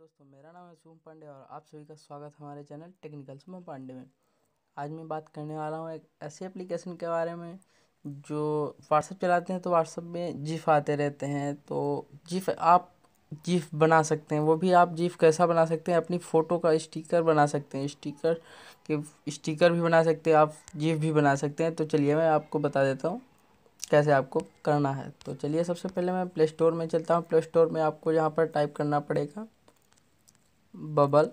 दोस्तों मेरा नाम है शुभम पांडे और आप सभी का स्वागत है हमारे चैनल टेक्निकल शुभम पांडे में आज मैं बात करने वाला हूँ एक ऐसे एप्लीकेशन के बारे में जो व्हाट्सअप चलाते हैं तो व्हाट्सअप में जिफ आते रहते हैं तो जिफ आप जिफ बना सकते हैं वो भी आप जिफ कैसा बना सकते हैं अपनी फ़ोटो का स्टिकर बना सकते हैं स्टिकर के स्टिकर भी बना सकते हैं आप जिफ भी बना सकते हैं तो चलिए मैं आपको बता देता हूँ कैसे आपको करना है तो चलिए सबसे पहले मैं प्ले स्टोर में चलता हूँ प्ले स्टोर में आपको यहाँ पर टाइप करना पड़ेगा बबल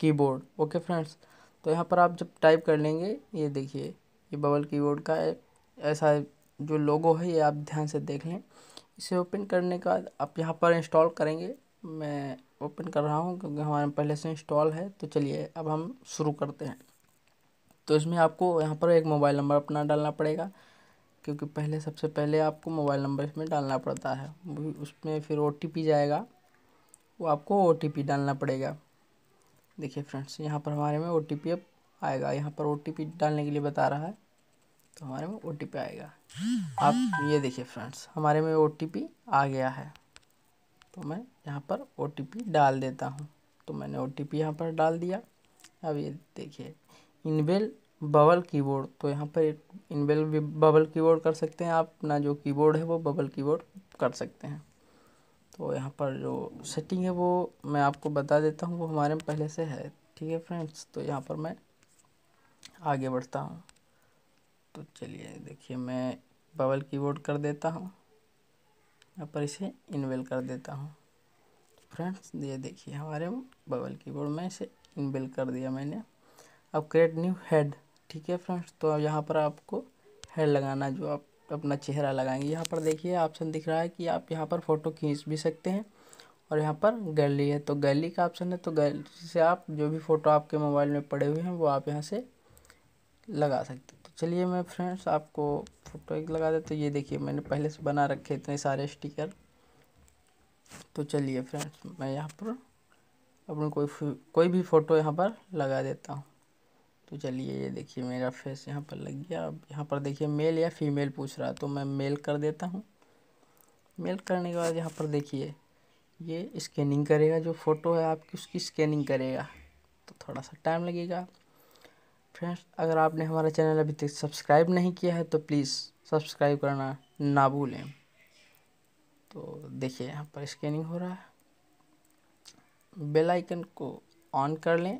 कीबोर्ड ओके फ्रेंड्स तो यहाँ पर आप जब टाइप कर लेंगे ये देखिए ये बबल कीबोर्ड का ऐसा जो लोगो है ये आप ध्यान से देख लें इसे ओपन करने का आप यहाँ पर इंस्टॉल करेंगे मैं ओपन कर रहा हूँ क्योंकि हमारे पहले से इंस्टॉल है तो चलिए अब हम शुरू करते हैं तो इसमें आपको यहाँ पर एक मोबाइल नंबर अपना डालना पड़ेगा क्योंकि पहले सबसे पहले आपको मोबाइल नंबर इसमें डालना पड़ता है उसमें फिर ओ जाएगा वो आपको ओ डालना पड़ेगा देखिए फ्रेंड्स यहाँ पर हमारे में ओ अब आएगा यहाँ पर ओ डालने के लिए बता रहा है तो हमारे में ओ आएगा आप ये देखिए फ्रेंड्स हमारे में ओ आ गया है तो मैं यहाँ पर ओ डाल देता हूँ तो मैंने ओ टी यहाँ पर डाल दिया अब ये देखिए इनबेल बबल कीबोर्ड तो यहाँ पर इनबिल बबल कीबोर्ड कर सकते हैं आप अपना जो कीबोर्ड है वो बबल कीबोर्ड कर सकते हैं तो यहाँ पर जो सेटिंग है वो मैं आपको बता देता हूँ वो हमारे में पहले से है ठीक है फ्रेंड्स तो यहाँ पर मैं आगे बढ़ता हूँ तो चलिए देखिए मैं बबल कीबोर्ड कर देता हूँ यहाँ पर इसे इनवेल कर देता हूँ फ्रेंड्स ये देखिए हमारे बबल कीबोर्ड में इसे इनवेल कर दिया मैंने अब क्रिएट न्यू हेड ठीक है फ्रेंड्स तो अब यहाँ पर आपको हेड लगाना जो आप अपना चेहरा लगाएंगे यहाँ पर देखिए ऑप्शन दिख रहा है कि आप यहाँ पर फ़ोटो खींच भी सकते हैं और यहाँ पर गैलरी है तो गैलरी का ऑप्शन है तो गैलरी से आप जो भी फ़ोटो आपके मोबाइल में पड़े हुए हैं वो आप यहाँ से लगा सकते हैं तो चलिए मैं फ्रेंड्स आपको फ़ोटो एक लगा देता तो ये देखिए मैंने पहले से बना रखे इतने सारे स्टिकर तो चलिए फ्रेंड्स मैं यहाँ पर अपनी कोई कोई भी फ़ोटो यहाँ पर लगा देता हूँ तो चलिए ये देखिए मेरा फेस यहाँ पर लग गया अब यहाँ पर देखिए मेल या फीमेल पूछ रहा है तो मैं मेल कर देता हूँ मेल करने के बाद यहाँ पर देखिए ये स्कैनिंग करेगा जो फ़ोटो है आपकी उसकी स्कैनिंग करेगा तो थोड़ा सा टाइम लगेगा फ्रेंड्स अगर आपने हमारा चैनल अभी तक सब्सक्राइब नहीं किया है तो प्लीज़ सब्सक्राइब करना ना भूलें तो देखिए यहाँ पर स्कैनिंग हो रहा है बेल आइकन को ऑन कर लें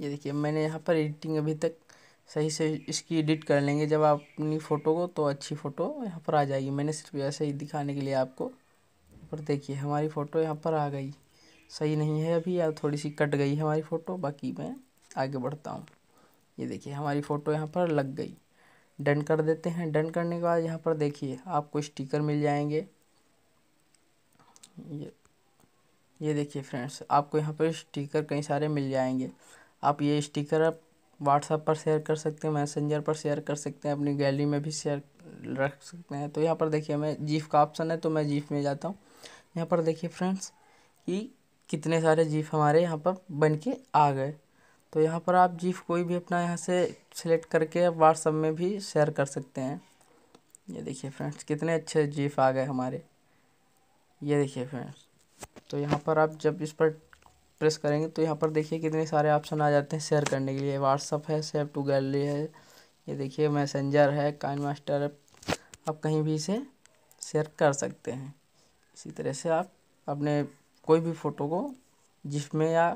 ये देखिए मैंने यहाँ पर एडिटिंग अभी तक सही से इसकी एडिट कर लेंगे जब आप अपनी फ़ोटो को तो अच्छी फ़ोटो यहाँ पर आ जाएगी मैंने सिर्फ ऐसे ही दिखाने के लिए आपको पर देखिए हमारी फ़ोटो यहाँ पर आ गई सही नहीं है अभी या थोड़ी सी कट गई हमारी फ़ोटो बाकी मैं आगे बढ़ता हूँ ये देखिए हमारी फ़ोटो यहाँ पर लग गई डन कर देते हैं डन करने के बाद यहाँ पर देखिए आपको स्टिकर मिल जाएंगे ये ये देखिए फ्रेंड्स आपको यहाँ पर स्टिकर कई सारे मिल जाएंगे आप ये स्टिकर आप व्हाट्सएप पर शेयर कर सकते हैं मैसेंजर पर शेयर कर सकते हैं अपनी गैलरी में भी शेयर रख सकते हैं तो यहाँ पर देखिए मैं जीफ का ऑप्शन है तो मैं जीफ में जाता हूँ यहाँ पर देखिए फ्रेंड्स कि कितने सारे जीफ हमारे यहाँ पर बन के आ गए तो यहाँ पर आप जीफ कोई भी अपना यहाँ से सिलेक्ट करके आप व्हाट्सअप में भी शेयर कर सकते हैं ये देखिए फ्रेंड्स कितने अच्छे जीफ आ गए हमारे ये देखिए फ्रेंड्स तो यहाँ पर आप जब इस पर प्रेस करेंगे तो यहाँ पर देखिए कितने सारे ऑप्शन आ जाते हैं शेयर करने के लिए व्हाट्सअप है सेव टू गैलरी है ये देखिए मैसेंजर है काइन मास्टर है आप कहीं भी इसे शेयर कर सकते हैं इसी तरह से आप अपने कोई भी फ़ोटो को जिसमें या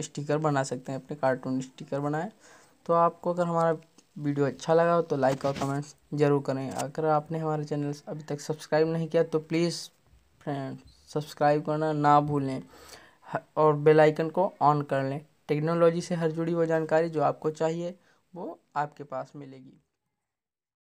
स्टिकर बना सकते हैं अपने कार्टून स्टिकर बनाएं तो आपको अगर हमारा वीडियो अच्छा लगा हो तो लाइक और कमेंट जरूर करें अगर आपने हमारे चैनल अभी तक सब्सक्राइब नहीं किया तो प्लीज़ फ्रेंड सब्सक्राइब करना ना भूलें और बेल आइकन को ऑन कर लें टेक्नोलॉजी से हर जुड़ी वो जानकारी जो आपको चाहिए वो आपके पास मिलेगी